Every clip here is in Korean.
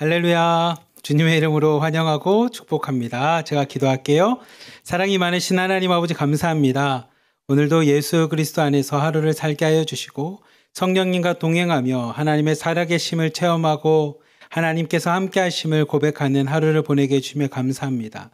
할렐루야. 주님의 이름으로 환영하고 축복합니다. 제가 기도할게요. 사랑이 많으신 하나님 아버지 감사합니다. 오늘도 예수 그리스도 안에서 하루를 살게 하여 주시고 성령님과 동행하며 하나님의 살아계심을 체험하고 하나님께서 함께 하심을 고백하는 하루를 보내게 해주시며 감사합니다.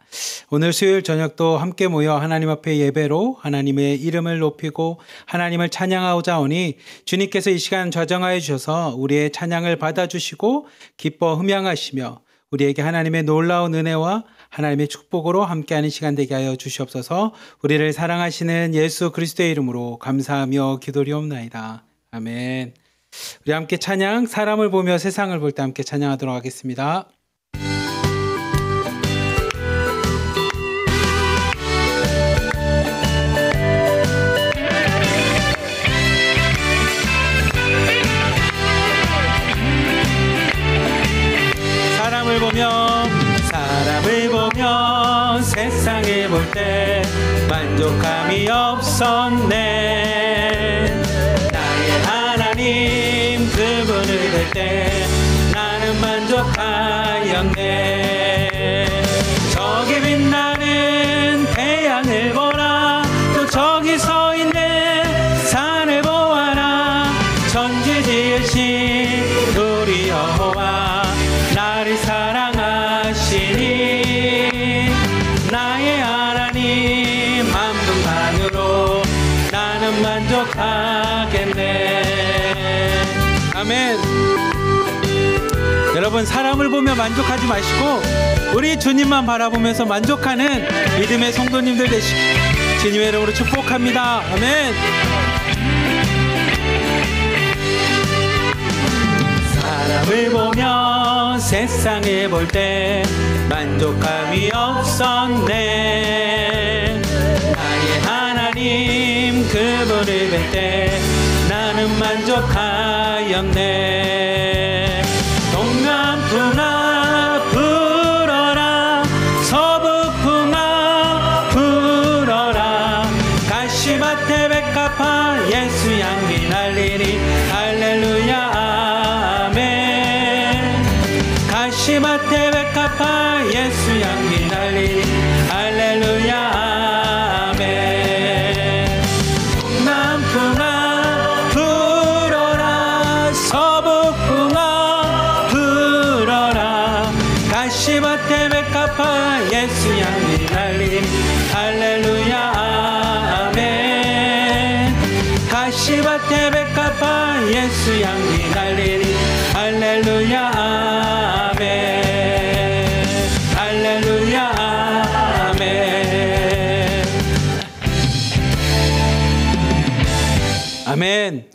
오늘 수요일 저녁도 함께 모여 하나님 앞에 예배로 하나님의 이름을 높이고 하나님을 찬양하고자 오니 주님께서 이 시간 좌정하여 주셔서 우리의 찬양을 받아주시고 기뻐 흠양하시며 우리에게 하나님의 놀라운 은혜와 하나님의 축복으로 함께하는 시간 되게 하여 주시옵소서 우리를 사랑하시는 예수 그리스도의 이름으로 감사하며 기도리옵나이다. 아멘. 우리 함께 찬양 사람을 보며 세상을 볼 때 함께 찬양하도록 하겠습니다. 사람을 보며 사람을 보며 세상을 볼 때 만족함이 없었네 there. 하지 마시고 우리 주님만 바라보면서 만족하는 믿음의 성도님들 되시기 진유의 이름으로 축복합니다. 아멘. 사람을 보며 세상에 볼 때 만족함이 없었네. 나의 하나님 그분을 뵐 때 나는 만족하였네. 동남 동남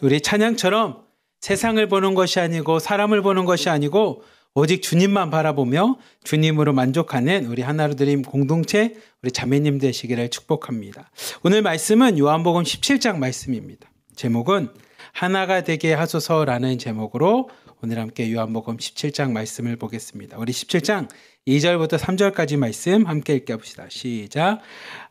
우리 찬양처럼 세상을 보는 것이 아니고 사람을 보는 것이 아니고 오직 주님만 바라보며 주님으로 만족하는 우리 하나로 드림 공동체 우리 자매님 되시기를 축복합니다. 오늘 말씀은 요한복음 17장 말씀입니다. 제목은 하나가 되게 하소서라는 제목으로 오늘 함께 요한복음 17장 말씀을 보겠습니다. 우리 17장 2절부터 3절까지 말씀 함께 읽게 봅시다. 시작.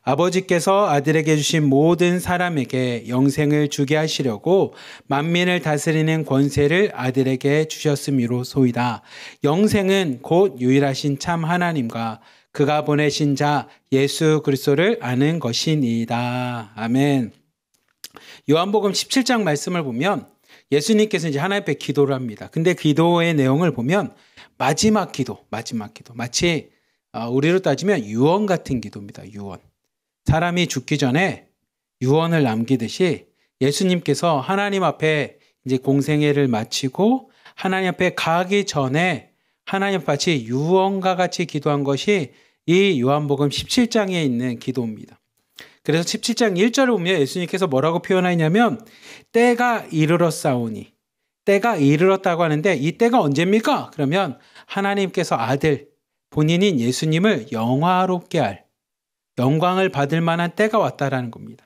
아버지께서 아들에게 주신 모든 사람에게 영생을 주게 하시려고 만민을 다스리는 권세를 아들에게 주셨음이로소이다. 영생은 곧 유일하신 참 하나님과 그가 보내신 자 예수 그리스도를 아는 것이니이다. 아멘. 요한복음 17장 말씀을 보면 예수님께서 이제 하나님 앞에 기도를 합니다. 근데 기도의 내용을 보면 마지막 기도, 마지막 기도. 마치 어, 우리로 따지면 유언 같은 기도입니다. 유언. 사람이 죽기 전에 유언을 남기듯이 예수님께서 하나님 앞에 이제 공생애를 마치고 하나님 앞에 가기 전에 하나님 같이 유언과 같이 기도한 것이 이 요한복음 17장에 있는 기도입니다. 그래서 17장 1절을 보면 예수님께서 뭐라고 표현하냐면 때가 이르렀사오니 때가 이르렀다고 하는데 이 때가 언제입니까? 그러면 하나님께서 아들 본인인 예수님을 영화롭게 할 영광을 받을 만한 때가 왔다라는 겁니다.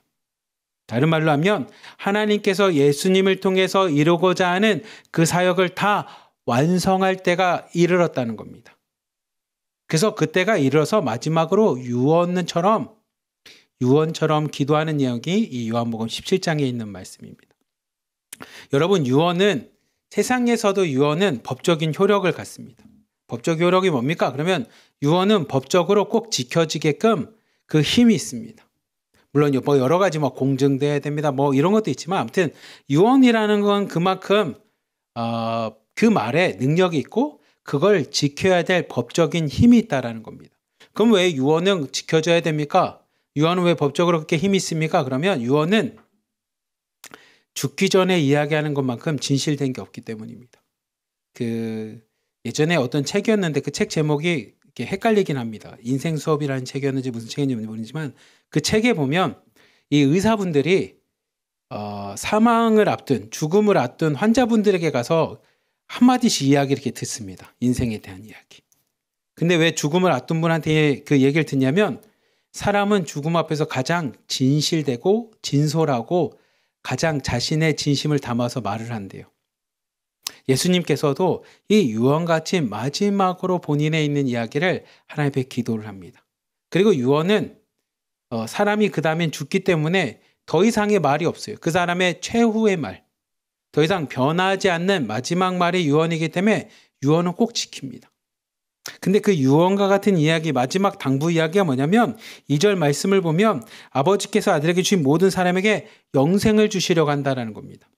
다른 말로 하면 하나님께서 예수님을 통해서 이루고자 하는 그 사역을 다 완성할 때가 이르렀다는 겁니다. 그래서 그때가 이르러서 마지막으로 유언처럼 유언처럼 기도하는 내용이 이 요한복음 17장에 있는 말씀입니다. 여러분 유언은 세상에서도 유언은 법적인 효력을 갖습니다. 법적 효력이 뭡니까? 그러면 유언은 법적으로 꼭 지켜지게끔 그 힘이 있습니다. 물론 뭐 여러 가지 뭐 공증돼야 됩니다. 뭐 이런 것도 있지만 아무튼 유언이라는 건 그만큼 어, 그 말에 능력이 있고 그걸 지켜야 될 법적인 힘이 있다라는 겁니다. 그럼 왜 유언은 지켜져야 됩니까? 유언은 왜 법적으로 그렇게 힘이 있습니까? 그러면 유언은 죽기 전에 이야기하는 것만큼 진실된 게 없기 때문입니다. 그 예전에 어떤 책이었는데 그 책 제목이 이렇게 헷갈리긴 합니다. 인생 수업이라는 책이었는지 무슨 책이었는지 모르지만 그 책에 보면 이 의사분들이 어, 사망을 앞둔 죽음을 앞둔 환자분들에게 가서 한마디씩 이야기 이렇게 듣습니다. 인생에 대한 이야기. 근데 왜 죽음을 앞둔 분한테 그 얘기를 듣냐면 사람은 죽음 앞에서 가장 진실되고 진솔하고 가장 자신의 진심을 담아서 말을 한대요. 예수님께서도 이 유언같이 마지막으로 본인에 있는 이야기를 하나님 앞 기도를 합니다. 그리고 유언은 어, 사람이 그 다음엔 죽기 때문에 더 이상의 말이 없어요. 그 사람의 최후의 말. 더 이상 변하지 않는 마지막 말이 유언이기 때문에 유언은 꼭 지킵니다. 근데 그 유언과 같은 이야기 마지막 당부 이야기가 뭐냐면 2절 말씀을 보면 아버지께서 아들에게 주신 모든 사람에게 영생을 주시려고 한다라는 겁니다.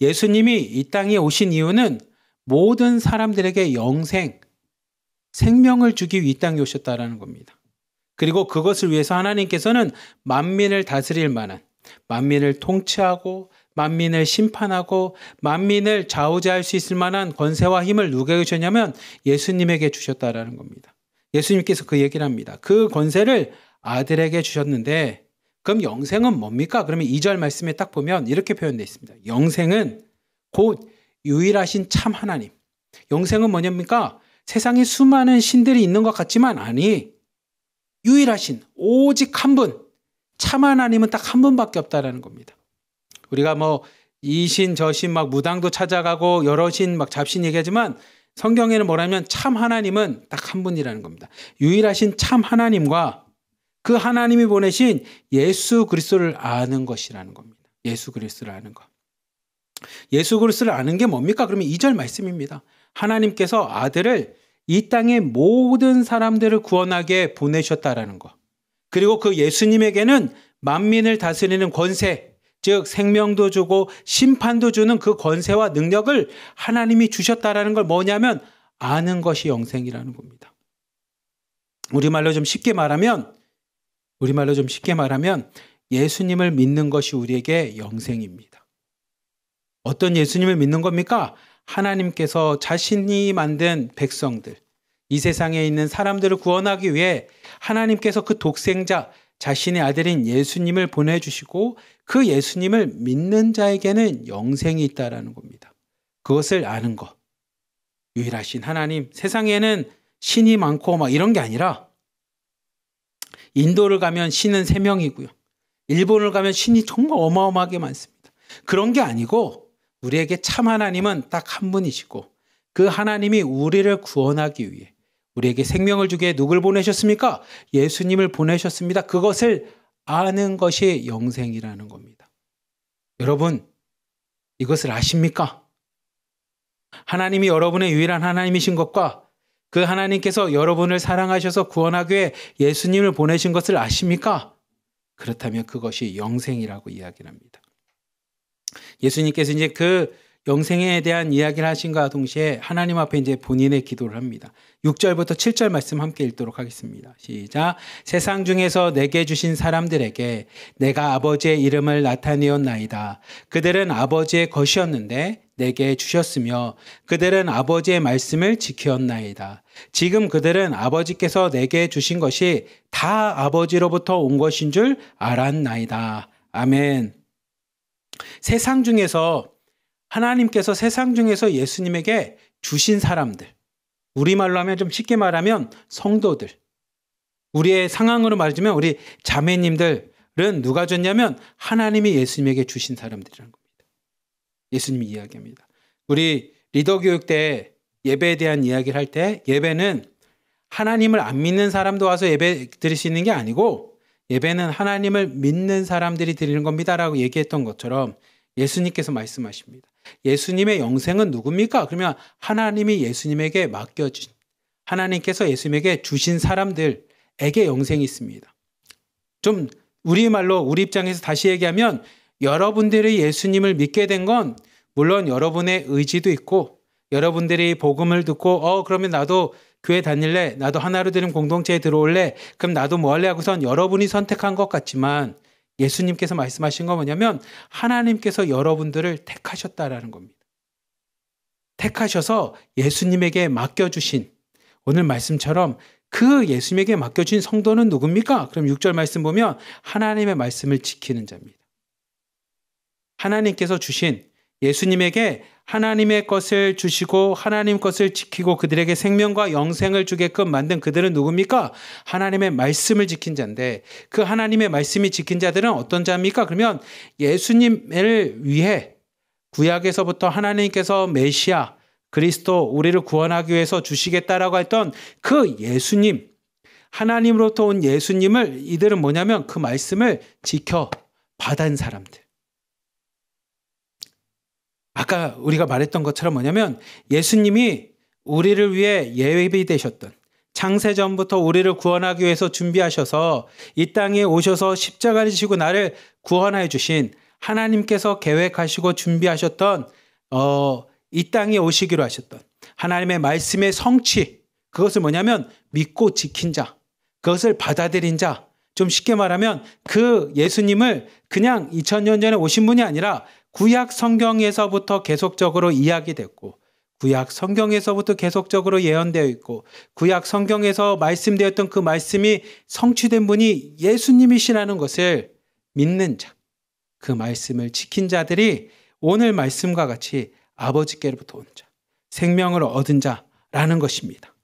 예수님이 이 땅에 오신 이유는 모든 사람들에게 영생, 생명을 주기 위해 이 땅에 오셨다라는 겁니다. 그리고 그것을 위해서 하나님께서는 만민을 다스릴 만한 만민을 통치하고 만민을 심판하고 만민을 좌우지할 수 있을 만한 권세와 힘을 누구에게 주셨냐면 예수님에게 주셨다라는 겁니다. 예수님께서 그 얘기를 합니다. 그 권세를 아들에게 주셨는데 그럼 영생은 뭡니까? 그러면 이절 말씀에 딱 보면 이렇게 표현되어 있습니다. 영생은 곧 유일하신 참 하나님. 영생은 뭐냐입니까? 세상에 수많은 신들이 있는 것 같지만 아니 유일하신 오직 한 분, 참 하나님은 딱 한 분밖에 없다라는 겁니다. 우리가 뭐 이신 저신 막 무당도 찾아가고 여러 신막 잡신 얘기하지만 성경에는 뭐라면 참 하나님은 딱 한 분이라는 겁니다. 유일하신 참 하나님과 그 하나님이 보내신 예수 그리스도를 아는 것이라는 겁니다. 예수 그리스도를 아는 것. 예수 그리스도를 아는 게 뭡니까? 그러면 이 절 말씀입니다. 하나님께서 아들을 이 땅의 모든 사람들을 구원하게 보내셨다라는 것. 그리고 그 예수님에게는 만민을 다스리는 권세, 즉 생명도 주고 심판도 주는 그 권세와 능력을 하나님이 주셨다라는 걸 뭐냐면 아는 것이 영생이라는 겁니다. 우리말로 좀 쉽게 말하면 우리말로 좀 쉽게 말하면 예수님을 믿는 것이 우리에게 영생입니다. 어떤 예수님을 믿는 겁니까? 하나님께서 자신이 만든 백성들, 이 세상에 있는 사람들을 구원하기 위해 하나님께서 그 독생자 자신의 아들인 예수님을 보내주시고 그 예수님을 믿는 자에게는 영생이 있다라는 겁니다. 그것을 아는 것. 유일하신 하나님. 세상에는 신이 많고 막 이런 게 아니라 인도를 가면 신은 3명이고요. 일본을 가면 신이 정말 어마어마하게 많습니다. 그런 게 아니고 우리에게 참 하나님은 딱 한 분이시고 그 하나님이 우리를 구원하기 위해 우리에게 생명을 주기에 누굴 보내셨습니까? 예수님을 보내셨습니다. 그것을 아는 것이 영생이라는 겁니다. 여러분, 이것을 아십니까? 하나님이 여러분의 유일한 하나님이신 것과 그 하나님께서 여러분을 사랑하셔서 구원하기 위해 예수님을 보내신 것을 아십니까? 그렇다면 그것이 영생이라고 이야기 합니다. 예수님께서 이제 그 영생에 대한 이야기를 하신가와 동시에 하나님 앞에 이제 본인의 기도를 합니다. 6절부터 7절 말씀 함께 읽도록 하겠습니다. 시작. 세상 중에서 내게 주신 사람들에게 내가 아버지의 이름을 나타내었나이다. 그들은 아버지의 것이었는데 내게 주셨으며 그들은 아버지의 말씀을 지키었나이다. 지금 그들은 아버지께서 내게 주신 것이 다 아버지로부터 온 것인 줄 알았나이다. 아멘. 세상 중에서 하나님께서 세상 중에서 예수님에게 주신 사람들, 우리말로 하면 좀 쉽게 말하면 성도들, 우리의 상황으로 말하자면 우리 자매님들은 누가 줬냐면 하나님이 예수님에게 주신 사람들이라는 겁니다. 예수님이 이야기합니다. 우리 리더 교육 때 예배에 대한 이야기를 할 때 예배는 하나님을 안 믿는 사람도 와서 예배 드릴 수 있는 게 아니고 예배는 하나님을 믿는 사람들이 드리는 겁니다라고 얘기했던 것처럼 예수님께서 말씀하십니다. 예수님의 영생은 누굽니까? 그러면 하나님이 예수님에게 맡겨진 하나님께서 예수님에게 주신 사람들에게 영생이 있습니다. 좀 우리말로 우리 입장에서 다시 얘기하면 여러분들이 예수님을 믿게 된 건 물론 여러분의 의지도 있고 여러분들이 복음을 듣고 어 그러면 나도 교회 다닐래 나도 하나로 되는 공동체에 들어올래 그럼 나도 뭐 할래 하고선 여러분이 선택한 것 같지만 예수님께서 말씀하신 건 뭐냐면 하나님께서 여러분들을 택하셨다라는 겁니다. 택하셔서 예수님에게 맡겨주신 오늘 말씀처럼 그 예수님에게 맡겨진 성도는 누굽니까? 그럼 6절 말씀 보면 하나님의 말씀을 지키는 자입니다. 하나님께서 주신 예수님에게 하나님의 것을 주시고 하나님 것을 지키고 그들에게 생명과 영생을 주게끔 만든 그들은 누굽니까? 하나님의 말씀을 지킨 자인데 그 하나님의 말씀이 지킨 자들은 어떤 자입니까? 그러면 예수님을 위해 구약에서부터 하나님께서 메시아 그리스도 우리를 구원하기 위해서 주시겠다라고 했던 그 예수님 하나님으로부터 온 예수님을 이들은 뭐냐면 그 말씀을 지켜 받은 사람들 아까 우리가 말했던 것처럼 뭐냐면 예수님이 우리를 위해 예비되셨던 외 창세 전부터 우리를 구원하기 위해서 준비하셔서 이 땅에 오셔서 십자가를 지고 시 나를 구원하여 주신 하나님께서 계획하시고 준비하셨던 어, 이 땅에 오시기로 하셨던 하나님의 말씀의 성취 그것을 뭐냐면 믿고 지킨 자 그것을 받아들인 자좀 쉽게 말하면 그 예수님을 그냥 2000년 전에 오신 분이 아니라 구약 성경에서부터 계속적으로 이야기됐고 구약 성경에서부터 계속적으로 예언되어 있고 구약 성경에서 말씀되었던 그 말씀이 성취된 분이 예수님이시라는 것을 믿는 자, 그 말씀을 지킨 자들이 오늘 말씀과 같이 아버지께로부터 온 자, 생명을 얻은 자라는 것입니다.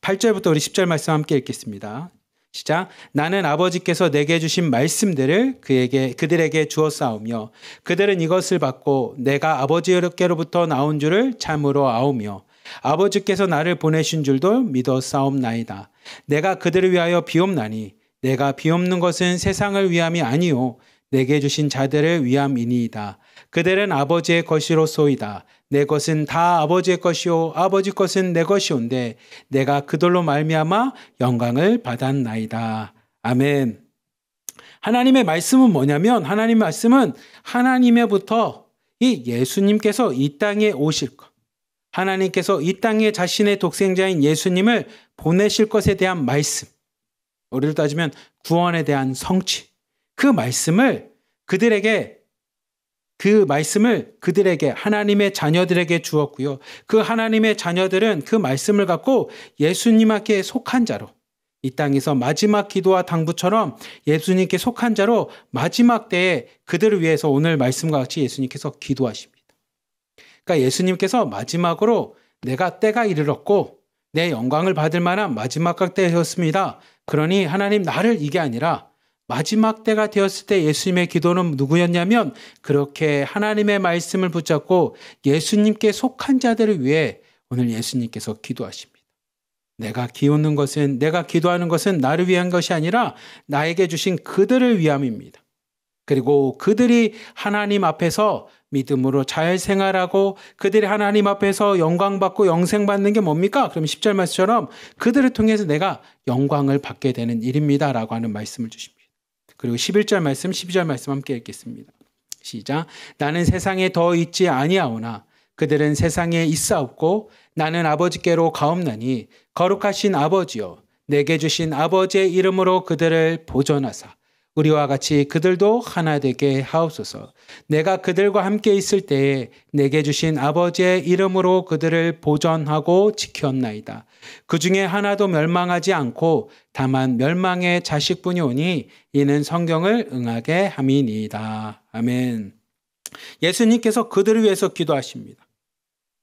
8절부터 우리 10절 말씀 함께 읽겠습니다. 시작. 나는 아버지께서 내게 주신 말씀들을 그에게 그들에게 주었사오며 그들은 이것을 받고 내가 아버지께로부터 나온 줄을 참으로 아오며 아버지께서 나를 보내신 줄도 믿었사옵나이다. 내가 그들을 위하여 비옵나니 내가 비옵는 것은 세상을 위함이 아니요 내게 주신 자들을 위함이니이다. 그들은 아버지의 것이로소이다. 내 것은 다 아버지의 것이요 아버지 것은 내 것이온데 내가 그들로 말미암아 영광을 받았나이다. 아멘. 하나님의 말씀은 뭐냐면 하나님 의 말씀은 하나님의부터 이 예수님께서 이 땅에 오실 것, 하나님께서 이 땅에 자신의 독생자인 예수님을 보내실 것에 대한 말씀, 우리를 따지면 구원에 대한 성취, 그 말씀을 그들에게 그 말씀을 그들에게 하나님의 자녀들에게 주었고요. 그 하나님의 자녀들은 그 말씀을 갖고 예수님께 속한 자로 이 땅에서 마지막 기도와 당부처럼 예수님께 속한 자로 마지막 때에 그들을 위해서 오늘 말씀과 같이 예수님께서 기도하십니다. 그러니까 예수님께서 마지막으로 내가 때가 이르렀고 내 영광을 받을 만한 마지막 각 때였습니다. 그러니 하나님 나를 이게 아니라 마지막 때가 되었을 때 예수님의 기도는 누구였냐면 그렇게 하나님의 말씀을 붙잡고 예수님께 속한 자들을 위해 오늘 예수님께서 기도하십니다. 내가 기우는 것은 내가 기도하는 것은 나를 위한 것이 아니라 나에게 주신 그들을 위함입니다. 그리고 그들이 하나님 앞에서 믿음으로 잘 생활하고 그들이 하나님 앞에서 영광받고 영생받는 게 뭡니까? 그럼 10절 말씀처럼 그들을 통해서 내가 영광을 받게 되는 일입니다. 라고 하는 말씀을 주십니다. 그리고 11절 말씀, 12절 말씀 함께 읽겠습니다. 시작. 나는 세상에 더 있지 아니하오나 그들은 세상에 있사옵고 나는 아버지께로 가옵나니 거룩하신 아버지여 내게 주신 아버지의 이름으로 그들을 보존하사 우리와 같이 그들도 하나 되게 하옵소서. 내가 그들과 함께 있을 때에 내게 주신 아버지의 이름으로 그들을 보전하고 지켰나이다. 그 중에 하나도 멸망하지 않고 다만 멸망의 자식뿐이 오니 이는 성경을 응하게 함이니이다. 아멘. 예수님께서 그들을 위해서 기도하십니다.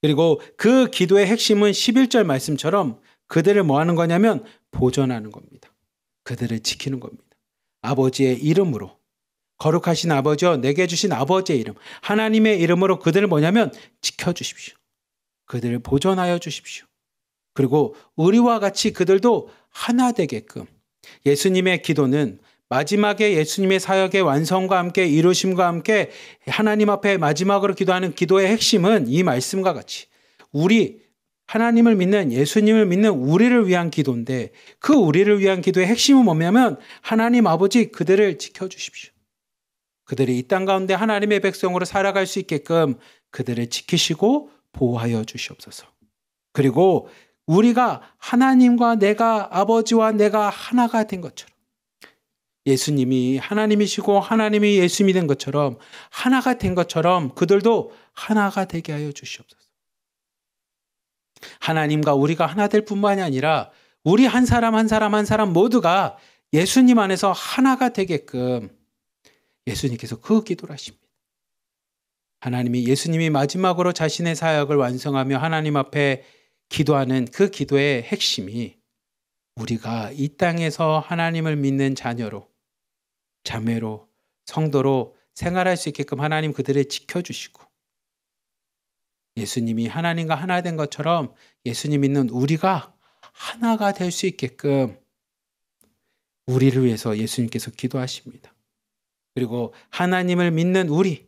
그리고 그 기도의 핵심은 11절 말씀처럼 그들을 뭐 하는 거냐면 보존하는 겁니다. 그들을 지키는 겁니다. 아버지의 이름으로 거룩하신 아버지여 내게 주신 아버지의 이름 하나님의 이름으로 그들을 뭐냐면 지켜주십시오. 그들을 보존하여 주십시오. 그리고 우리와 같이 그들도 하나 되게끔 예수님의 기도는 마지막에 예수님의 사역의 완성과 함께 이루심과 함께 하나님 앞에 마지막으로 기도하는 기도의 핵심은 이 말씀과 같이 우리 하나님을 믿는 예수님을 믿는 우리를 위한 기도인데 그 우리를 위한 기도의 핵심은 뭐냐면 하나님 아버지 그들을 지켜주십시오. 그들이 이 땅 가운데 하나님의 백성으로 살아갈 수 있게끔 그들을 지키시고 보호하여 주시옵소서. 그리고 우리가 하나님과 내가 아버지와 내가 하나가 된 것처럼 예수님이 하나님이시고 하나님이 예수님이 된 것처럼 하나가 된 것처럼 그들도 하나가 되게 하여 주시옵소서. 하나님과 우리가 하나 될 뿐만이 아니라 우리 한 사람 한 사람 한 사람 모두가 예수님 안에서 하나가 되게끔 예수님께서 그 기도를 하십니다. 하나님이 예수님이 마지막으로 자신의 사역을 완성하며 하나님 앞에 기도하는 그 기도의 핵심이 우리가 이 땅에서 하나님을 믿는 자녀로 자매로 성도로 생활할 수 있게끔 하나님 그들을 지켜주시고 예수님이 하나님과 하나 된 것처럼 예수님 있는 우리가 하나가 될 수 있게끔 우리를 위해서 예수님께서 기도하십니다. 그리고 하나님을 믿는 우리,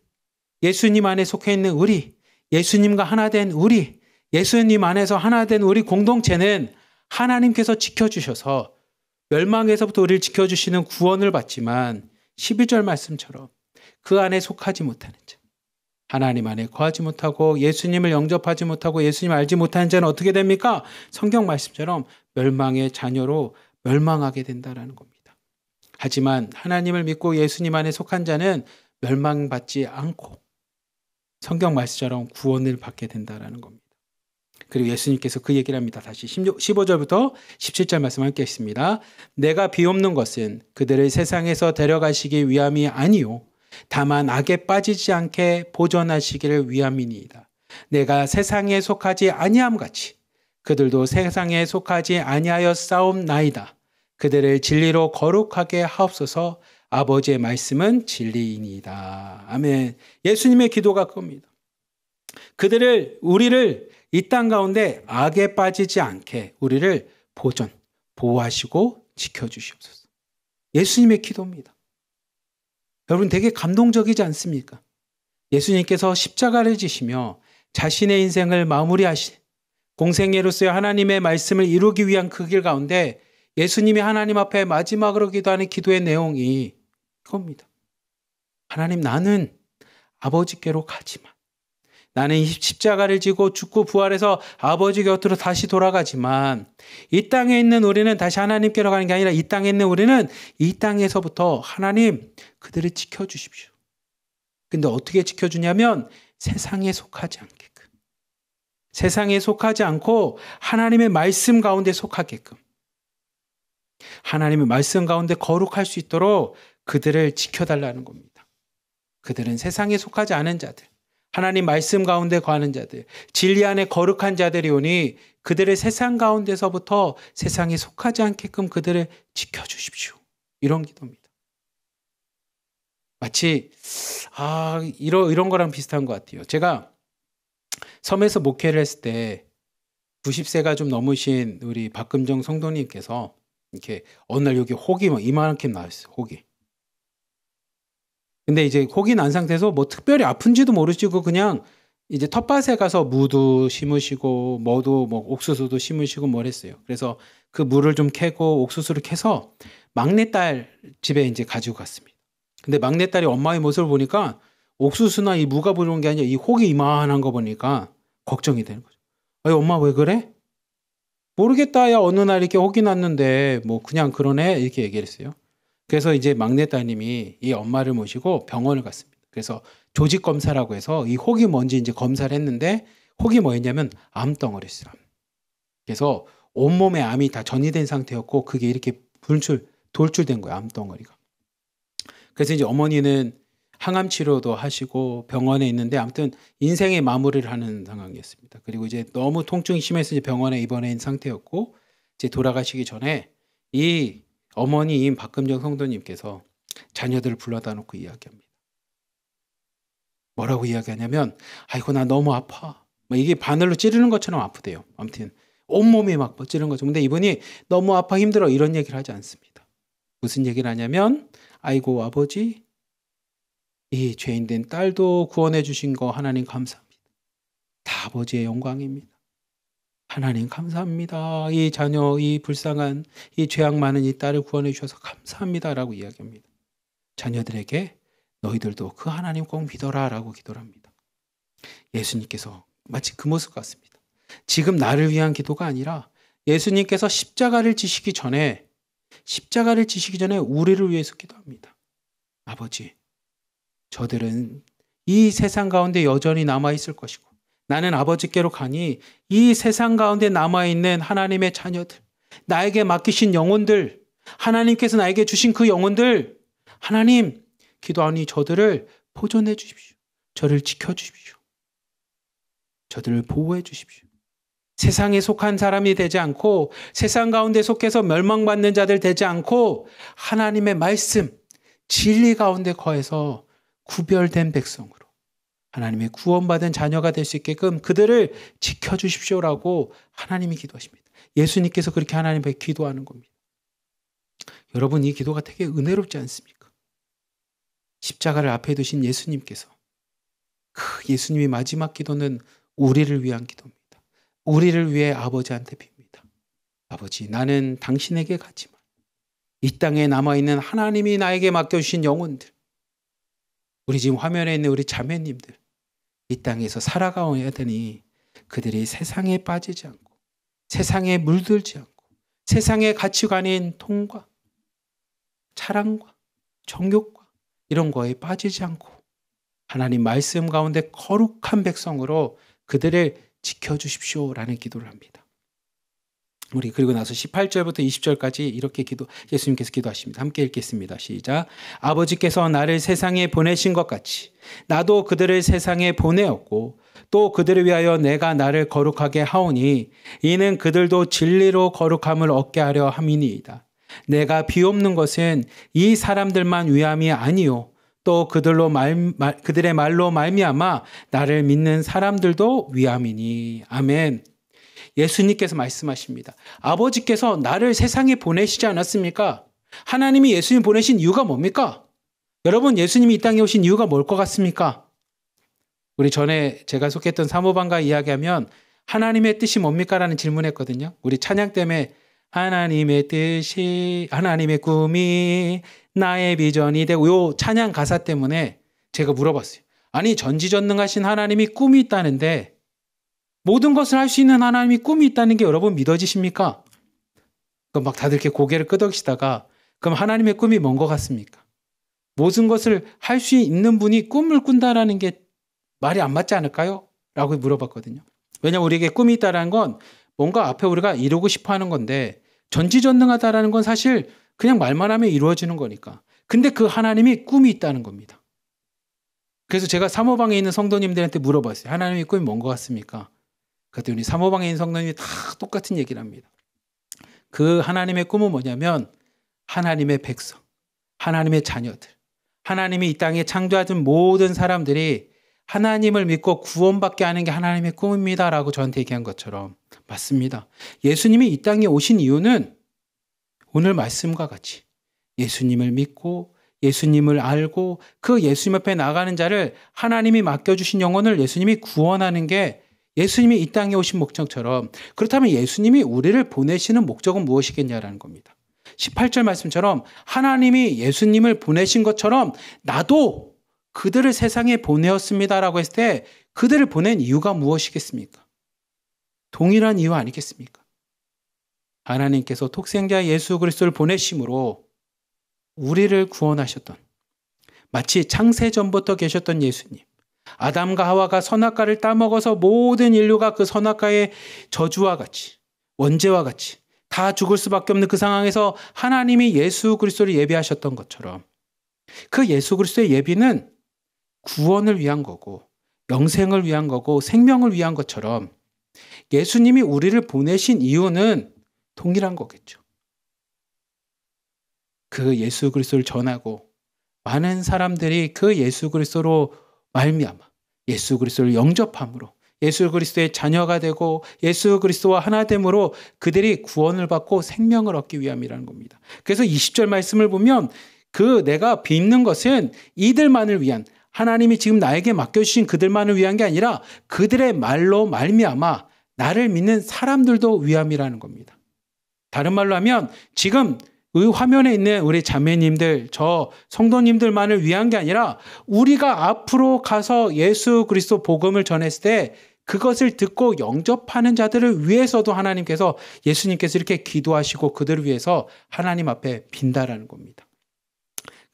예수님 안에 속해 있는 우리, 예수님과 하나 된 우리, 예수님 안에서 하나 된 우리 공동체는 하나님께서 지켜주셔서 멸망에서부터 우리를 지켜주시는 구원을 받지만 12절 말씀처럼 그 안에 속하지 못하는 자, 하나님 안에 거하지 못하고 예수님을 영접하지 못하고 예수님 알지 못한 자는 어떻게 됩니까? 성경 말씀처럼 멸망의 자녀로 멸망하게 된다라는 겁니다. 하지만 하나님을 믿고 예수님 안에 속한 자는 멸망받지 않고 성경 말씀처럼 구원을 받게 된다라는 겁니다. 그리고 예수님께서 그 얘기를 합니다. 다시 1 5절부터 17절 말씀 함께 했습니다. 내가 비옵는 것은 그들을 세상에서 데려가시기 위함이 아니요 다만 악에 빠지지 않게 보존하시기를 위함이니이다. 내가 세상에 속하지 아니함 같이 그들도 세상에 속하지 아니하여 싸움나이다. 그들을 진리로 거룩하게 하옵소서. 아버지의 말씀은 진리이니이다. 아멘. 예수님의 기도가 그겁니다. 그들을 우리를 이 땅 가운데 악에 빠지지 않게 우리를 보존 보호하시고 지켜 주시옵소서. 예수님의 기도입니다. 여러분 되게 감동적이지 않습니까? 예수님께서 십자가를 지시며 자신의 인생을 마무리하신 공생예로서의 하나님의 말씀을 이루기 위한 그 길 가운데 예수님이 하나님 앞에 마지막으로 기도하는 기도의 내용이 이겁니다. 하나님 나는 아버지께로 가지마. 나는 십자가를 지고 죽고 부활해서 아버지 곁으로 다시 돌아가지만 이 땅에 있는 우리는 다시 하나님께로 가는 게 아니라 이 땅에 있는 우리는 이 땅에서부터 하나님 그들을 지켜주십시오. 근데 어떻게 지켜주냐면 세상에 속하지 않게끔. 세상에 속하지 않고 하나님의 말씀 가운데 속하게끔. 하나님의 말씀 가운데 거룩할 수 있도록 그들을 지켜달라는 겁니다. 그들은 세상에 속하지 않은 자들. 하나님 말씀 가운데 거하는 자들, 진리 안에 거룩한 자들이 오니 그들의 세상 가운데서부터 세상에 속하지 않게끔 그들을 지켜주십시오. 이런 기도입니다. 마치, 아, 이런, 이런 거랑 비슷한 것 같아요. 제가 섬에서 목회를 했을 때 90세가 좀 넘으신 우리 박금정 성도님께서 이렇게 어느 날 여기 혹이 막 이만큼 나왔어요. 혹이. 근데 이제 혹이 난 상태에서 뭐 특별히 아픈지도 모르시고 그냥 이제 텃밭에 가서 무도 심으시고 뭐도 뭐 옥수수도 심으시고 뭐랬어요 그래서 그 물을 좀 캐고 옥수수를 캐서 막내딸 집에 이제 가지고 갔습니다. 근데 막내딸이 엄마의 모습을 보니까 옥수수나 이 무가 부러운 게 아니라 이 혹이 이만한 거 보니까 걱정이 되는 거죠. 아니 엄마 왜 그래? 모르겠다 야 어느 날 이렇게 혹이 났는데 뭐 그냥 그러네 이렇게 얘기를 했어요. 그래서 이제 막내 따님이 이 엄마를 모시고 병원을 갔습니다. 그래서 조직 검사라고 해서 이 혹이 뭔지 이제 검사를 했는데 혹이 뭐였냐면 암덩어리였어요. 그래서 온몸에 암이 다 전이된 상태였고 그게 이렇게 분출 돌출된 거예요 암덩어리가. 그래서 이제 어머니는 항암 치료도 하시고 병원에 있는데 아무튼 인생의 마무리를 하는 상황이었습니다. 그리고 이제 너무 통증이 심해서 이제 병원에 입원해 있는 상태였고 이제 돌아가시기 전에 이 어머니인 박금정 성도님께서 자녀들을 불러다 놓고 이야기합니다. 뭐라고 이야기하냐면 아이고 나 너무 아파. 뭐 이게 바늘로 찌르는 것처럼 아프대요. 아무튼 온몸이 막 찌르는 거죠. 근데 이분이 너무 아파 힘들어 이런 얘기를 하지 않습니다. 무슨 얘기를 하냐면 아이고 아버지 이 죄인 된 딸도 구원해 주신 거 하나님 감사합니다. 다 아버지의 영광입니다. 하나님 감사합니다. 이 자녀, 이 불쌍한, 이 죄악 많은 이 딸을 구원해 주셔서 감사합니다라고 이야기합니다. 자녀들에게 너희들도 그 하나님 꼭 믿어라라고 기도를 합니다. 예수님께서 마치 그 모습 같습니다. 지금 나를 위한 기도가 아니라 예수님께서 십자가를 지시기 전에 십자가를 지시기 전에 우리를 위해서 기도합니다. 아버지, 저들은 이 세상 가운데 여전히 남아 있을 것이고 나는 아버지께로 가니 이 세상 가운데 남아있는 하나님의 자녀들, 나에게 맡기신 영혼들, 하나님께서 나에게 주신 그 영혼들, 하나님, 기도하니 저들을 보존해 주십시오. 저를 지켜 주십시오. 저들을 보호해 주십시오. 세상에 속한 사람이 되지 않고 세상 가운데 속해서 멸망받는 자들 되지 않고 하나님의 말씀, 진리 가운데 거해서 구별된 백성으로 하나님의 구원받은 자녀가 될 수 있게끔 그들을 지켜주십시오라고 하나님이 기도하십니다. 예수님께서 그렇게 하나님께 기도하는 겁니다. 여러분, 이 기도가 되게 은혜롭지 않습니까? 십자가를 앞에 두신 예수님께서 그 예수님의 마지막 기도는 우리를 위한 기도입니다. 우리를 위해 아버지한테 빕니다. 아버지, 나는 당신에게 가지만 이 땅에 남아있는 하나님이 나에게 맡겨주신 영혼들, 우리 지금 화면에 있는 우리 자매님들, 이 땅에서 살아가야 되니 그들이 세상에 빠지지 않고 세상에 물들지 않고 세상의 가치관인 통과, 자랑과 정욕과 이런 거에 빠지지 않고 하나님 말씀 가운데 거룩한 백성으로 그들을 지켜주십시오라는 기도를 합니다. 우리 그리고 나서 18절부터 20절까지 이렇게 기도 예수님께서 기도하십니다. 함께 읽겠습니다. 시작. 아버지께서 나를 세상에 보내신 것 같이 나도 그들을 세상에 보내었고 또 그들을 위하여 내가 나를 거룩하게 하오니 이는 그들도 진리로 거룩함을 얻게 하려 함이니이다. 내가 비옵는 것은 이 사람들만 위함이 아니요 또 그들로 말, 말 그들의 말로 말미암아 나를 믿는 사람들도 위함이니 아멘. 예수님께서 말씀하십니다. 아버지께서 나를 세상에 보내시지 않았습니까? 하나님이 예수님 보내신 이유가 뭡니까? 여러분, 예수님이 이 땅에 오신 이유가 뭘 것 같습니까? 우리 전에 제가 속했던 사모방과 이야기하면 하나님의 뜻이 뭡니까? 라는 질문했거든요. 우리 찬양 때문에 하나님의 뜻이, 하나님의 꿈이 나의 비전이 되고 요 찬양 가사 때문에 제가 물어봤어요. 아니 전지전능하신 하나님이 꿈이 있다는데 모든 것을 할 수 있는 하나님이 꿈이 있다는 게 여러분 믿어지십니까? 그럼 막 다들 이렇게 고개를 끄덕이시다가 그럼 하나님의 꿈이 뭔 것 같습니까? 모든 것을 할 수 있는 분이 꿈을 꾼다라는 게 말이 안 맞지 않을까요? 라고 물어봤거든요. 왜냐 우리에게 꿈이 있다라는 건 뭔가 앞에 우리가 이루고 싶어 하는 건데 전지전능하다라는 건 사실 그냥 말만 하면 이루어지는 거니까. 근데 그 하나님이 꿈이 있다는 겁니다. 그래서 제가 사모방에 있는 성도님들한테 물어봤어요. 하나님의 꿈이 뭔 것 같습니까? 그랬더니 사모방의 인성론이 다 똑같은 얘기를 합니다. 그 하나님의 꿈은 뭐냐면 하나님의 백성, 하나님의 자녀들, 하나님이 이 땅에 창조하신 모든 사람들이 하나님을 믿고 구원받게 하는 게 하나님의 꿈입니다. 라고 저한테 얘기한 것처럼 맞습니다. 예수님이 이 땅에 오신 이유는 오늘 말씀과 같이 예수님을 믿고 예수님을 알고 그 예수님 앞에 나가는 자를 하나님이 맡겨주신 영혼을 예수님이 구원하는 게 예수님이 이 땅에 오신 목적처럼 그렇다면 예수님이 우리를 보내시는 목적은 무엇이겠냐라는 겁니다. 18절 말씀처럼 하나님이 예수님을 보내신 것처럼 나도 그들을 세상에 보내었습니다라고 했을 때 그들을 보낸 이유가 무엇이겠습니까? 동일한 이유 아니겠습니까? 하나님께서 독생자 예수 그리스도를 보내심으로 우리를 구원하셨던 마치 창세 전부터 계셨던 예수님 아담과 하와가 선악과를 따먹어서 모든 인류가 그 선악과의 저주와 같이 원죄와 같이 다 죽을 수밖에 없는 그 상황에서 하나님이 예수 그리스도를 예비하셨던 것처럼 그 예수 그리스도의 예비는 구원을 위한 거고 영생을 위한 거고 생명을 위한 것처럼 예수님이 우리를 보내신 이유는 동일한 거겠죠. 그 예수 그리스도를 전하고 많은 사람들이 그 예수 그리스도로 말미암아 예수 그리스도를 영접함으로 예수 그리스도의 자녀가 되고 예수 그리스도와 하나됨으로 그들이 구원을 받고 생명을 얻기 위함이라는 겁니다. 그래서 20절 말씀을 보면 그 내가 빚는 것은 이들만을 위한 하나님이 지금 나에게 맡겨주신 그들만을 위한 게 아니라 그들의 말로 말미암아 나를 믿는 사람들도 위함이라는 겁니다. 다른 말로 하면 지금 그 화면에 있는 우리 자매님들, 저 성도님들만을 위한 게 아니라 우리가 앞으로 가서 예수 그리스도 복음을 전했을 때 그것을 듣고 영접하는 자들을 위해서도 하나님께서 예수님께서 이렇게 기도하시고 그들을 위해서 하나님 앞에 빈다라는 겁니다.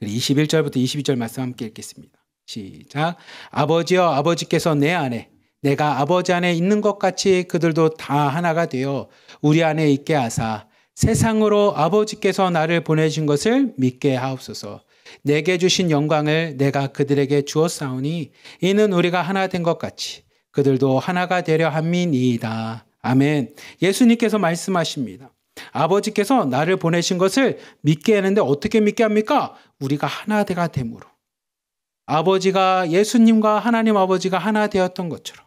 21절부터 22절 말씀 함께 읽겠습니다. 시작. 아버지여 아버지께서 내 안에 내가 아버지 안에 있는 것 같이 그들도 다 하나가 되어 우리 안에 있게 하사 세상으로 아버지께서 나를 보내신 것을 믿게 하옵소서. 내게 주신 영광을 내가 그들에게 주었사오니 이는 우리가 하나 된 것 같이 그들도 하나가 되려 함이니이다. 아멘. 예수님께서 말씀하십니다. 아버지께서 나를 보내신 것을 믿게 했는데 어떻게 믿게 합니까? 우리가 하나가 되 됨으로. 아버지가 예수님과 하나님 아버지가 하나 되었던 것처럼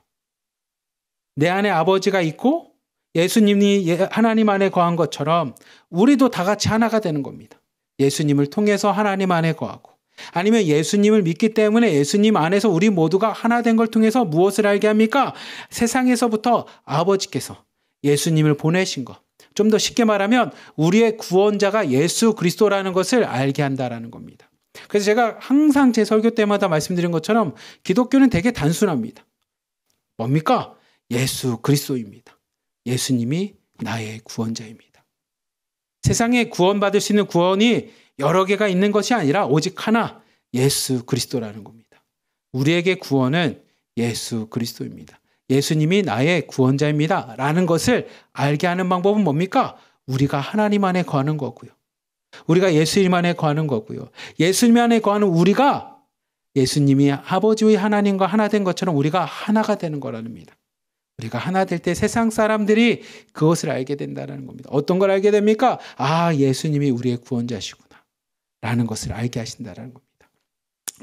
내 안에 아버지가 있고 예수님이 예, 하나님 안에 거한 것처럼 우리도 다 같이 하나가 되는 겁니다. 예수님을 통해서 하나님 안에 거하고 아니면 예수님을 믿기 때문에 예수님 안에서 우리 모두가 하나 된 걸 통해서 무엇을 알게 합니까? 세상에서부터 아버지께서 예수님을 보내신 것. 좀 더 쉽게 말하면 우리의 구원자가 예수 그리스도라는 것을 알게 한다라는 겁니다. 그래서 제가 항상 제 설교 때마다 말씀드린 것처럼 기독교는 되게 단순합니다. 뭡니까? 예수 그리스도입니다. 예수님이 나의 구원자입니다. 세상에 구원받을 수 있는 구원이 여러 개가 있는 것이 아니라 오직 하나 예수 그리스도라는 겁니다. 우리에게 구원은 예수 그리스도입니다. 예수님이 나의 구원자입니다. 라는 것을 알게 하는 방법은 뭡니까? 우리가 하나님 안에 거하는 거고요. 우리가 예수님 안에 거하는 거고요. 예수님 안에 거하는 우리가 예수님이 아버지의 하나님과 하나 된 것처럼 우리가 하나가 되는 거랍니다. 우리가 하나 될 때 세상 사람들이 그것을 알게 된다는 겁니다. 어떤 걸 알게 됩니까? 아, 예수님이 우리의 구원자시구나. 라는 것을 알게 하신다는 겁니다.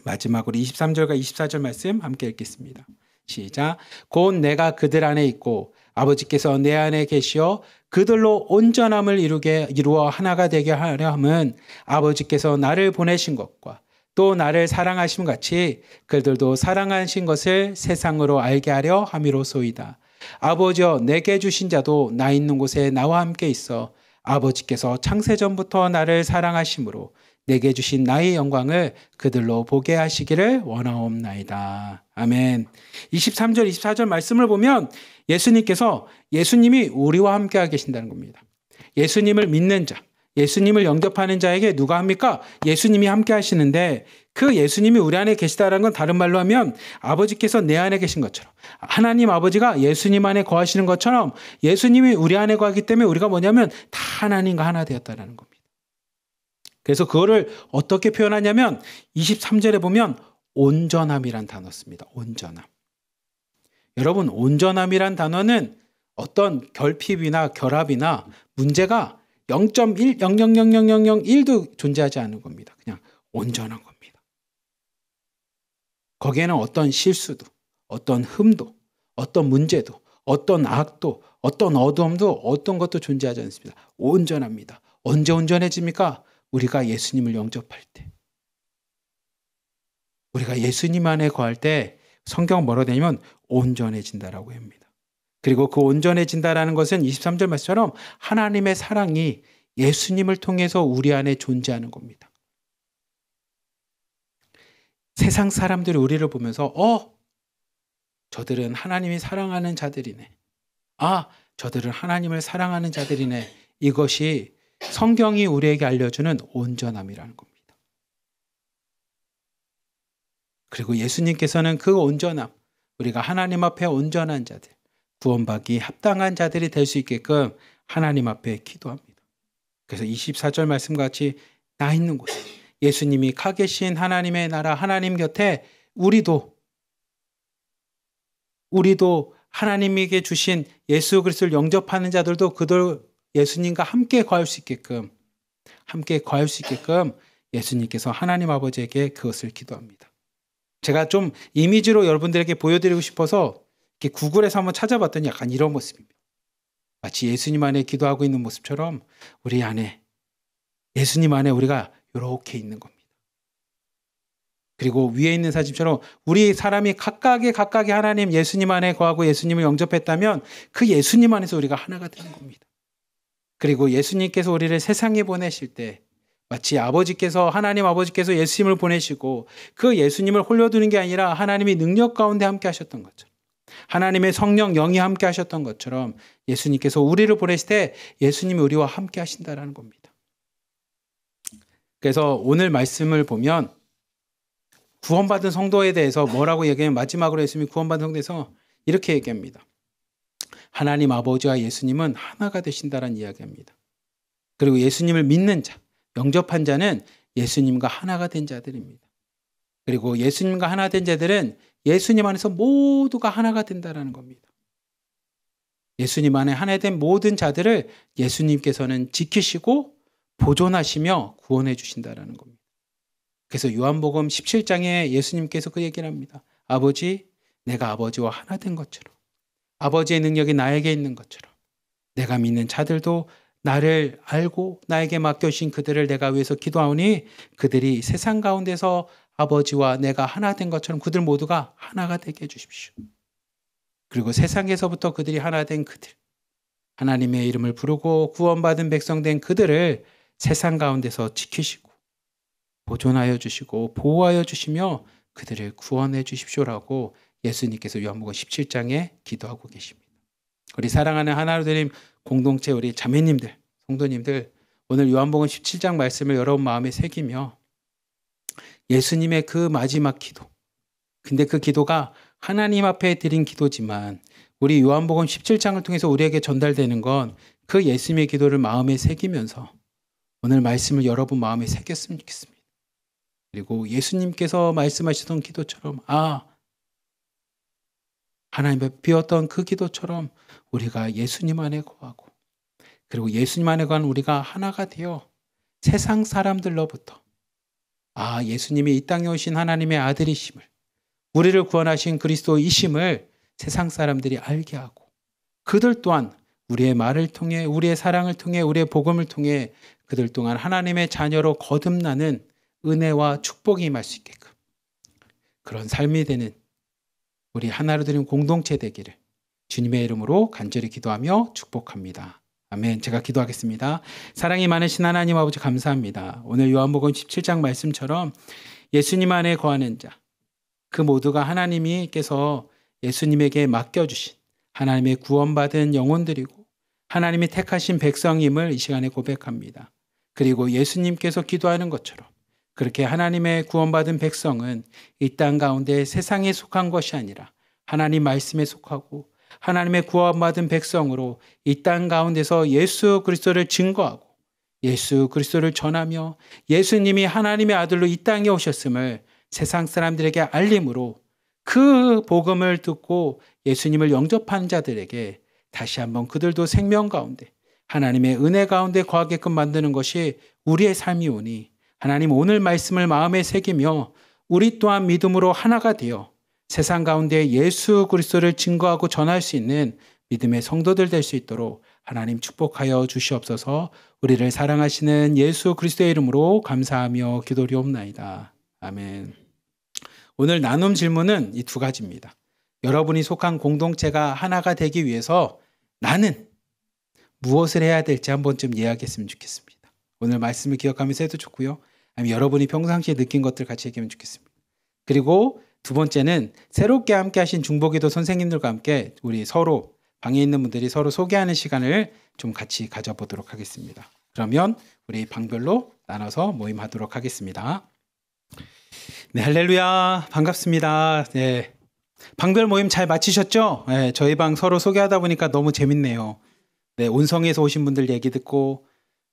마지막으로 23절과 24절 말씀 함께 읽겠습니다. 시작. 곧 내가 그들 안에 있고 아버지께서 내 안에 계시어 그들로 온전함을 이루게 이루어 하나가 되게 하려 함은 아버지께서 나를 보내신 것과 또 나를 사랑하심 같이 그들도 사랑하신 것을 세상으로 알게 하려 함이로소이다. 아버지여 내게 주신 자도 나 있는 곳에 나와 함께 있어 아버지께서 창세전부터 나를 사랑하심으로 내게 주신 나의 영광을 그들로 보게 하시기를 원하옵나이다. 아멘. 23절, 24절 말씀을 보면 예수님께서 예수님이 우리와 함께 계신다는 겁니다. 예수님을 믿는 자, 예수님을 영접하는 자에게 누가 합니까? 예수님이 함께 하시는데 그 예수님이 우리 안에 계시다라는 건 다른 말로 하면 아버지께서 내 안에 계신 것처럼 하나님 아버지가 예수님 안에 거하시는 것처럼 예수님이 우리 안에 거하기 때문에 우리가 뭐냐면 다 하나님과 하나 되었다라는 겁니다. 그래서 그거를 어떻게 표현하냐면 23절에 보면 온전함이란 단어 씁니다. 온전함. 여러분 온전함이란 단어는 어떤 결핍이나 결합이나 문제가 0.1000001도 존재하지 않은 겁니다. 그냥 온전한 겁니다. 거기에는 어떤 실수도, 어떤 흠도, 어떤 문제도, 어떤 악도, 어떤 어둠도, 어떤 것도 존재하지 않습니다. 온전합니다. 언제 온전해집니까? 우리가 예수님을 영접할 때. 우리가 예수님 안에 거할 때 성경 뭐로 되냐면 온전해진다라고 합니다. 그리고 그 온전해진다라는 것은 23절 말씀처럼 하나님의 사랑이 예수님을 통해서 우리 안에 존재하는 겁니다. 세상 사람들이 우리를 보면서 어 저들은 하나님이 사랑하는 자들이네. 아, 저들은 하나님을 사랑하는 자들이네. 이것이 성경이 우리에게 알려주는 온전함이라는 겁니다. 그리고 예수님께서는 그 온전함, 우리가 하나님 앞에 온전한 자들, 구원받기 합당한 자들이 될 수 있게끔 하나님 앞에 기도합니다. 그래서 24절 말씀과 같이 나 있는 곳 예수님이 가 계신 하나님의 나라 하나님 곁에 우리도 우리도 하나님에게 주신 예수 그리스도를 영접하는 자들도 그들 예수님과 함께 거할 수 있게끔 함께 거할 수 있게끔 예수님께서 하나님 아버지에게 그것을 기도합니다. 제가 좀 이미지로 여러분들에게 보여드리고 싶어서 이렇게 구글에서 한번 찾아봤더니 약간 이런 모습입니다. 마치 예수님 안에 기도하고 있는 모습처럼 우리 안에 예수님 안에 우리가 이렇게 있는 겁니다. 그리고 위에 있는 사진처럼 우리 사람이 각각의 각각의 하나님 예수님 안에 거하고 예수님을 영접했다면 그 예수님 안에서 우리가 하나가 되는 겁니다. 그리고 예수님께서 우리를 세상에 보내실 때 마치 아버지께서 하나님 아버지께서 예수님을 보내시고 그 예수님을 홀려두는 게 아니라 하나님이 능력 가운데 함께 하셨던 것처럼 하나님의 성령 영이 함께 하셨던 것처럼 예수님께서 우리를 보내실 때 예수님이 우리와 함께 하신다라는 겁니다. 그래서 오늘 말씀을 보면 구원받은 성도에 대해서 뭐라고 얘기하면 마지막으로 예수님이 구원받은 성도에서 이렇게 얘기합니다. 하나님 아버지와 예수님은 하나가 되신다라는 이야기입니다. 그리고 예수님을 믿는 자, 영접한 자는 예수님과 하나가 된 자들입니다. 그리고 예수님과 하나 된 자들은 예수님 안에서 모두가 하나가 된다라는 겁니다. 예수님 안에 하나 된 모든 자들을 예수님께서는 지키시고 보존하시며 구원해 주신다라는 겁니다. 그래서 요한복음 17장에 예수님께서 그 얘기를 합니다. 아버지, 내가 아버지와 하나 된 것처럼 아버지의 능력이 나에게 있는 것처럼 내가 믿는 자들도 나를 알고 나에게 맡겨신 그들을 내가 위해서 기도하오니 그들이 세상 가운데서 아버지와 내가 하나 된 것처럼 그들 모두가 하나가 되게 해주십시오. 그리고 세상에서부터 그들이 하나 된 그들, 하나님의 이름을 부르고 구원받은 백성 된 그들을 세상 가운데서 지키시고 보존하여 주시고 보호하여 주시며 그들을 구원해 주십시오라고 예수님께서 요한복음 17장에 기도하고 계십니다. 우리 사랑하는 하나님 공동체 우리 자매님들, 성도님들 오늘 요한복음 17장 말씀을 여러분 마음에 새기며 예수님의 그 마지막 기도. 근데 그 기도가 하나님 앞에 드린 기도지만 우리 요한복음 17장을 통해서 우리에게 전달되는 건 그 예수님의 기도를 마음에 새기면서 오늘 말씀을 여러분 마음에 새겼으면 좋겠습니다. 그리고 예수님께서 말씀하시던 기도처럼 아 하나님 앞에 비었던그 기도처럼 우리가 예수님 안에 거하고 그리고 예수님 안에 관한 우리가 하나가 되어 세상 사람들로부터 아, 예수님이 이 땅에 오신 하나님의 아들이심을, 우리를 구원하신 그리스도이심을 세상 사람들이 알게 하고, 그들 또한 우리의 말을 통해, 우리의 사랑을 통해, 우리의 복음을 통해 그들 동안 하나님의 자녀로 거듭나는 은혜와 축복이 임할 수 있게끔 그런 삶이 되는 우리 하나로 드린 공동체 되기를 주님의 이름으로 간절히 기도하며 축복합니다. 아멘. 제가 기도하겠습니다. 사랑이 많으신 하나님 아버지 감사합니다. 오늘 요한복음 17장 말씀처럼 예수님 안에 거하는 자, 그 모두가 하나님이께서 예수님에게 맡겨주신 하나님의 구원받은 영혼들이고 하나님이 택하신 백성임을 이 시간에 고백합니다. 그리고 예수님께서 기도하는 것처럼 그렇게 하나님의 구원받은 백성은 이 땅 가운데 세상에 속한 것이 아니라 하나님 말씀에 속하고 하나님의 구원받은 백성으로 이 땅 가운데서 예수 그리스도를 증거하고 예수 그리스도를 전하며 예수님이 하나님의 아들로 이 땅에 오셨음을 세상 사람들에게 알림으로 그 복음을 듣고 예수님을 영접한 자들에게 다시 한번 그들도 생명 가운데 하나님의 은혜 가운데 거하게끔 만드는 것이 우리의 삶이 오니 하나님 오늘 말씀을 마음에 새기며 우리 또한 믿음으로 하나가 되어 세상 가운데 예수 그리스도를 증거하고 전할 수 있는 믿음의 성도들 될 수 있도록 하나님 축복하여 주시옵소서 우리를 사랑하시는 예수 그리스도의 이름으로 감사하며 기도리옵나이다. 아멘. 오늘 나눔 질문은 이 두 가지입니다. 여러분이 속한 공동체가 하나가 되기 위해서 나는 무엇을 해야 될지 한 번쯤 이해하겠으면 좋겠습니다. 오늘 말씀을 기억하면서 해도 좋고요. 아니면 여러분이 평상시에 느낀 것들 같이 얘기하면 좋겠습니다. 그리고 두 번째는 새롭게 함께 하신 중보기도 선생님들과 함께 우리 서로 방에 있는 분들이 서로 소개하는 시간을 좀 같이 가져보도록 하겠습니다. 그러면 우리 방별로 나눠서 모임하도록 하겠습니다. 네, 할렐루야. 반갑습니다. 네. 방별 모임 잘 마치셨죠? 네, 저희 방 서로 소개하다 보니까 너무 재밌네요. 네, 온성에서 오신 분들 얘기 듣고,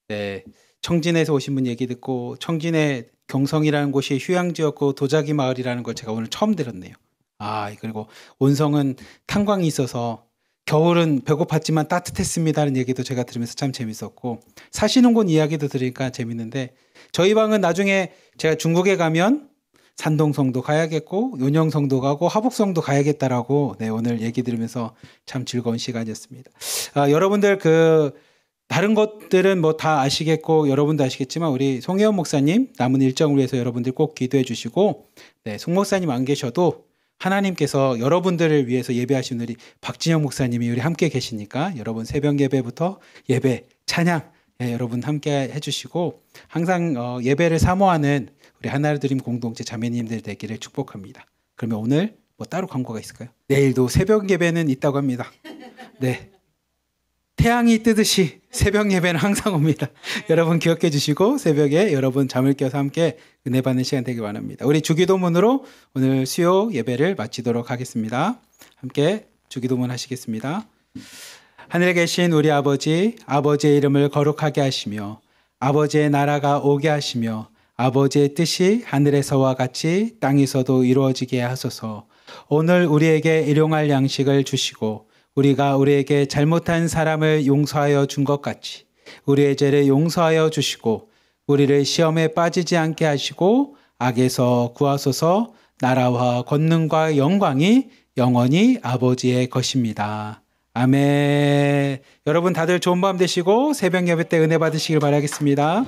네, 청진에서 오신 분 얘기 듣고, 청진에 경성이라는 곳이 휴양지였고 그 도자기 마을이라는 걸 제가 오늘 처음 들었네요. 아 그리고 온성은 탄광이 있어서 겨울은 배고팠지만 따뜻했습니다라는 얘기도 제가 들으면서 참 재밌었고 사시는 곳 이야기도 들으니까 재밌는데 저희 방은 나중에 제가 중국에 가면 산동성도 가야겠고 요녕성도 가고 하북성도 가야겠다라고 네 오늘 얘기 들으면서 참 즐거운 시간이었습니다. 아, 여러분들 그 다른 것들은 뭐 다 아시겠고 여러분도 아시겠지만 우리 송혜원 목사님 남은 일정을 위해서 여러분들 꼭 기도해 주시고 네, 송 목사님 안 계셔도 하나님께서 여러분들을 위해서 예배하시는 우리 박진영 목사님이 우리 함께 계시니까 여러분 새벽 예배부터 예배 찬양 예, 여러분 함께 해주시고 항상 어, 예배를 사모하는 우리 하나를 드림 공동체 자매님들 되기를 축복합니다. 그러면 오늘 뭐 따로 광고가 있을까요? 내일도 새벽 예배는 있다고 합니다. 네. 태양이 뜨듯이 새벽 예배는 항상 옵니다. 네. 여러분 기억해 주시고 새벽에 여러분 잠을 깨서 함께 은혜 받는 시간 되길 원합니다. 우리 주기도문으로 오늘 수요 예배를 마치도록 하겠습니다. 함께 주기도문 하시겠습니다. 하늘에 계신 우리 아버지, 아버지의 이름을 거룩하게 하시며 아버지의 나라가 오게 하시며 아버지의 뜻이 하늘에서와 같이 땅에서도 이루어지게 하소서. 오늘 우리에게 일용할 양식을 주시고 우리가 우리에게 잘못한 사람을 용서하여 준 것 같이 우리의 죄를 용서하여 주시고 우리를 시험에 빠지지 않게 하시고 악에서 구하소서 나라와 권능과 영광이 영원히 아버지의 것입니다. 아멘. 여러분 다들 좋은 밤 되시고 새벽 예배 때 은혜 받으시길 바라겠습니다.